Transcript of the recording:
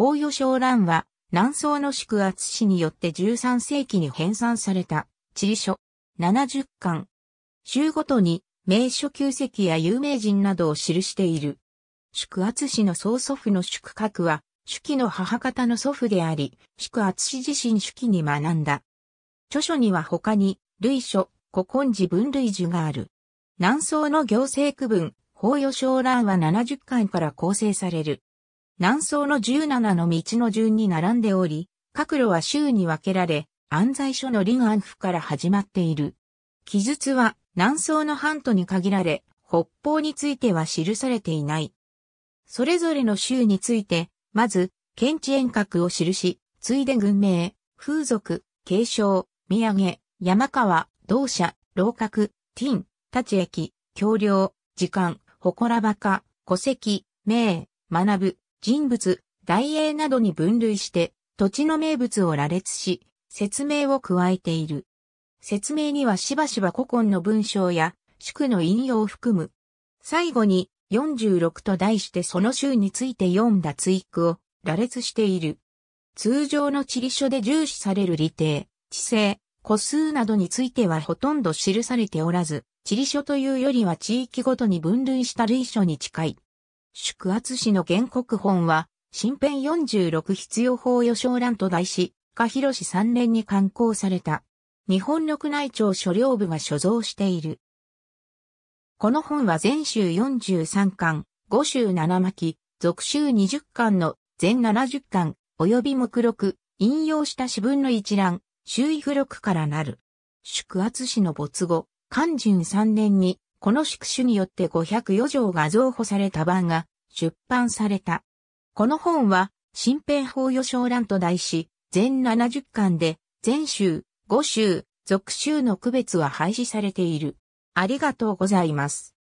法与小欄は、南宋の宿厚氏によって13世紀に編纂された、地理書、70巻。週ごとに、名所旧跡や有名人などを記している。宿厚氏の曽祖父の宿閣は、主記の母方の祖父であり、宿厚氏自身主記に学んだ。著書には他に、類書、古今寺分類樹がある。南宋の行政区分、法与小欄は70巻から構成される。南宋の17の道の順に並んでおり、各路は州に分けられ、安在所の臨安府から始まっている。記述は南宋の半島に限られ、北方については記されていない。それぞれの州について、まず、県知遠隔を記し、ついで軍名、風俗、継承、土産、山川、同社、楼閣、ン、立駅、橋梁、時間、祠墓、戸籍、名、学ぶ、人物、大英などに分類して、土地の名物を羅列し、説明を加えている。説明にはしばしば古今の文章や、宿の引用を含む。最後に、46と題してその州について読んだ追句を羅列している。通常の地理書で重視される理定、地勢、個数などについてはほとんど記されておらず、地理書というよりは地域ごとに分類した類書に近い。宿圧氏の原告本は、新編46必要法予想欄と題し、加広氏3年に刊行された。日本緑内庁所領部が所蔵している。この本は全集43巻、5集7巻、続集20巻の全70巻、及び目録、引用した詩文の一覧、周囲付録からなる。宿圧氏の没後、寛順3年にこの宿主によって504条が増補された版が出版された。この本は、新編法予想欄と題し、全70巻で、全集、5集、続集の区別は廃止されている。ありがとうございます。